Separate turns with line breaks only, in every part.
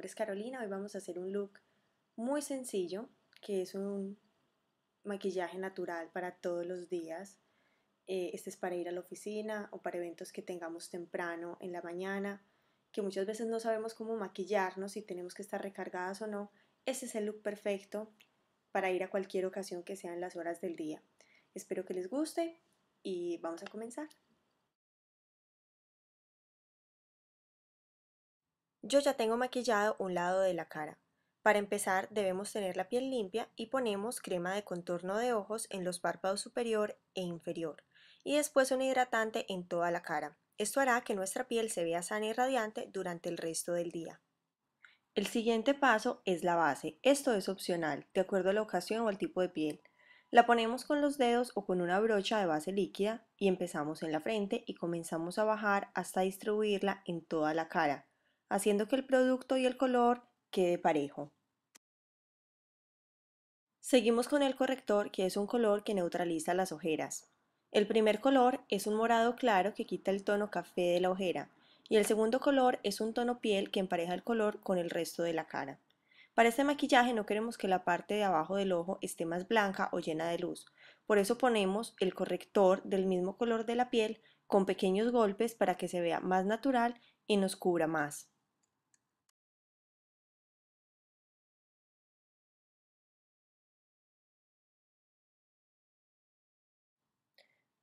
nombre es Carolina, hoy vamos a hacer un look muy sencillo, que es un maquillaje natural para todos los días. Eh, este es para ir a la oficina o para eventos que tengamos temprano en la mañana, que muchas veces no sabemos cómo maquillarnos, si tenemos que estar recargadas o no. Este es el look perfecto para ir a cualquier ocasión que sean las horas del día. Espero que les guste y vamos a comenzar. Yo ya tengo maquillado un lado de la cara. Para empezar debemos tener la piel limpia y ponemos crema de contorno de ojos en los párpados superior e inferior y después un hidratante en toda la cara. Esto hará que nuestra piel se vea sana y radiante durante el resto del día. El siguiente paso es la base. Esto es opcional, de acuerdo a la ocasión o al tipo de piel. La ponemos con los dedos o con una brocha de base líquida y empezamos en la frente y comenzamos a bajar hasta distribuirla en toda la cara haciendo que el producto y el color quede parejo. Seguimos con el corrector, que es un color que neutraliza las ojeras. El primer color es un morado claro que quita el tono café de la ojera, y el segundo color es un tono piel que empareja el color con el resto de la cara. Para este maquillaje no queremos que la parte de abajo del ojo esté más blanca o llena de luz, por eso ponemos el corrector del mismo color de la piel con pequeños golpes para que se vea más natural y nos cubra más.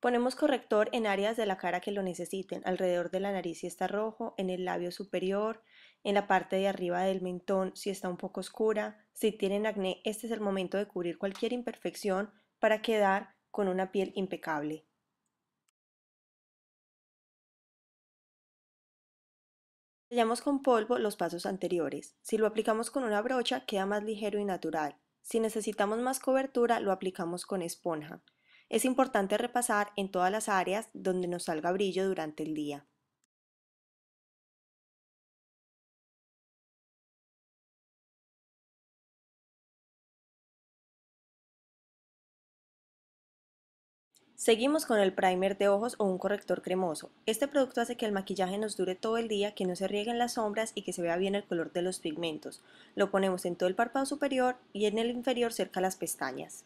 Ponemos corrector en áreas de la cara que lo necesiten, alrededor de la nariz si está rojo, en el labio superior, en la parte de arriba del mentón si está un poco oscura. Si tienen acné, este es el momento de cubrir cualquier imperfección para quedar con una piel impecable. Sellamos con polvo los pasos anteriores. Si lo aplicamos con una brocha queda más ligero y natural. Si necesitamos más cobertura lo aplicamos con esponja es importante repasar en todas las áreas donde nos salga brillo durante el día. Seguimos con el primer de ojos o un corrector cremoso. Este producto hace que el maquillaje nos dure todo el día, que no se rieguen las sombras y que se vea bien el color de los pigmentos. Lo ponemos en todo el párpado superior y en el inferior cerca a las pestañas.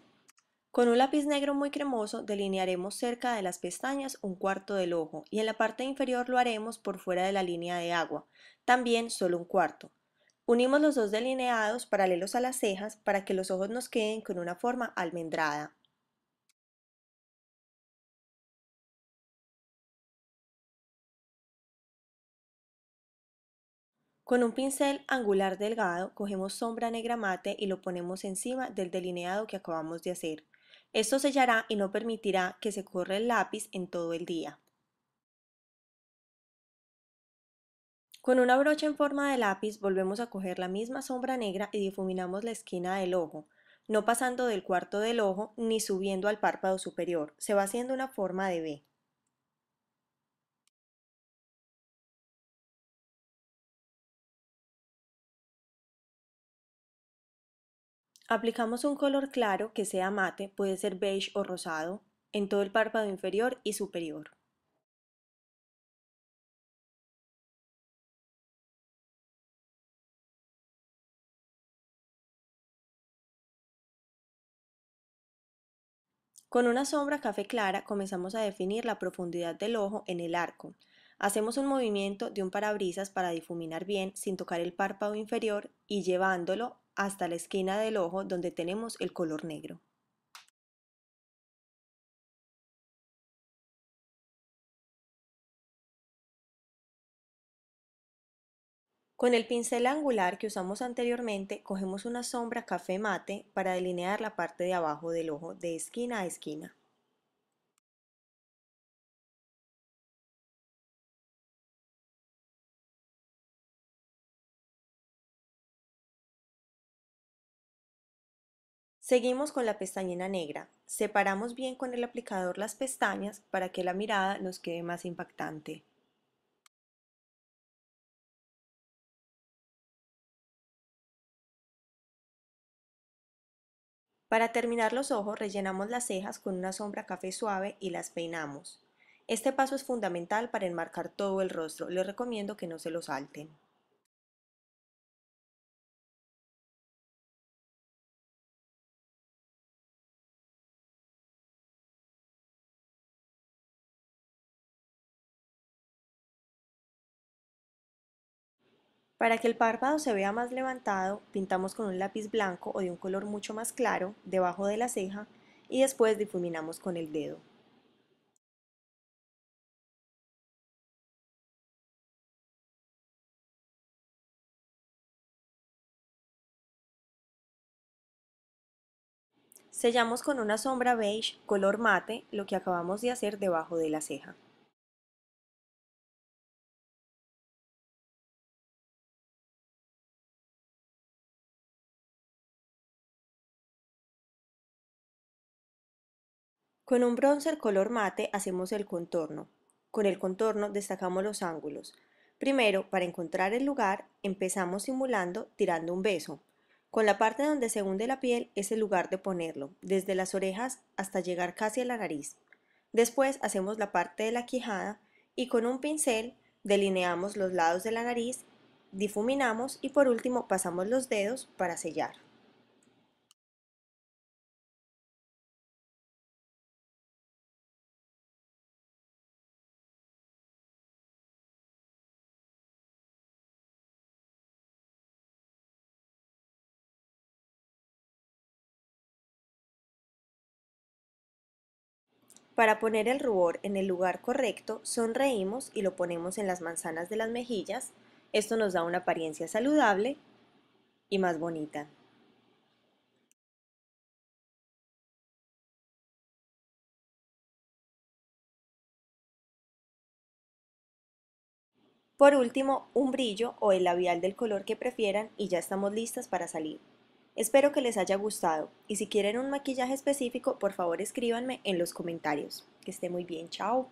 Con un lápiz negro muy cremoso delinearemos cerca de las pestañas un cuarto del ojo y en la parte inferior lo haremos por fuera de la línea de agua, también solo un cuarto. Unimos los dos delineados paralelos a las cejas para que los ojos nos queden con una forma almendrada. Con un pincel angular delgado cogemos sombra negra mate y lo ponemos encima del delineado que acabamos de hacer. Esto sellará y no permitirá que se corra el lápiz en todo el día. Con una brocha en forma de lápiz volvemos a coger la misma sombra negra y difuminamos la esquina del ojo, no pasando del cuarto del ojo ni subiendo al párpado superior, se va haciendo una forma de B. Aplicamos un color claro que sea mate, puede ser beige o rosado, en todo el párpado inferior y superior. Con una sombra café clara comenzamos a definir la profundidad del ojo en el arco, Hacemos un movimiento de un parabrisas para difuminar bien sin tocar el párpado inferior y llevándolo hasta la esquina del ojo donde tenemos el color negro. Con el pincel angular que usamos anteriormente, cogemos una sombra café mate para delinear la parte de abajo del ojo de esquina a esquina. Seguimos con la pestañina negra. Separamos bien con el aplicador las pestañas para que la mirada nos quede más impactante. Para terminar los ojos, rellenamos las cejas con una sombra café suave y las peinamos. Este paso es fundamental para enmarcar todo el rostro, les recomiendo que no se lo salten. Para que el párpado se vea más levantado, pintamos con un lápiz blanco o de un color mucho más claro debajo de la ceja y después difuminamos con el dedo.
Sellamos con una sombra beige color mate lo que acabamos de hacer debajo de la ceja.
Con un bronzer color mate hacemos el contorno. Con el contorno destacamos los ángulos. Primero, para encontrar el lugar, empezamos simulando tirando un beso. Con la parte donde se hunde la piel es el lugar de ponerlo, desde las orejas hasta llegar casi a la nariz. Después hacemos la parte de la quijada y con un pincel delineamos los lados de la nariz, difuminamos y por último pasamos los dedos para sellar. Para poner el rubor en el lugar correcto, sonreímos y lo ponemos en las manzanas de las mejillas. Esto nos da una apariencia saludable
y más bonita.
Por último, un brillo o el labial del color que prefieran y ya estamos listas para salir. Espero que les haya gustado y si quieren un maquillaje específico, por favor escríbanme en los comentarios. Que esté muy bien, chao.